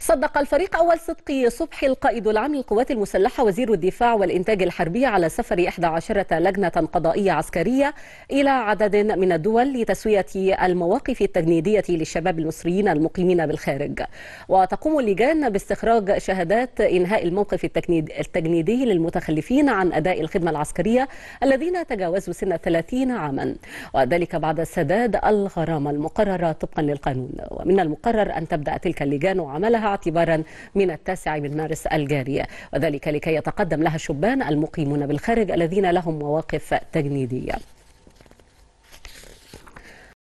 صدق الفريق أول صدقي صبحي القائد العام للقوات المسلحة وزير الدفاع والإنتاج الحربي على سفر 11 لجنة قضائية عسكرية إلى عدد من الدول لتسوية المواقف التجنيدية للشباب المصريين المقيمين بالخارج وتقوم اللجان باستخراج شهادات إنهاء الموقف التجنيدي للمتخلفين عن أداء الخدمة العسكرية الذين تجاوزوا سن 30 عاما وذلك بعد سداد الغرامة المقررة طبقا للقانون ومن المقرر أن تبدأ تلك اللجان عملها اعتبارا من التاسع من مارس الجارية وذلك لكي يتقدم لها الشبان المقيمون بالخارج الذين لهم مواقف تجنيدية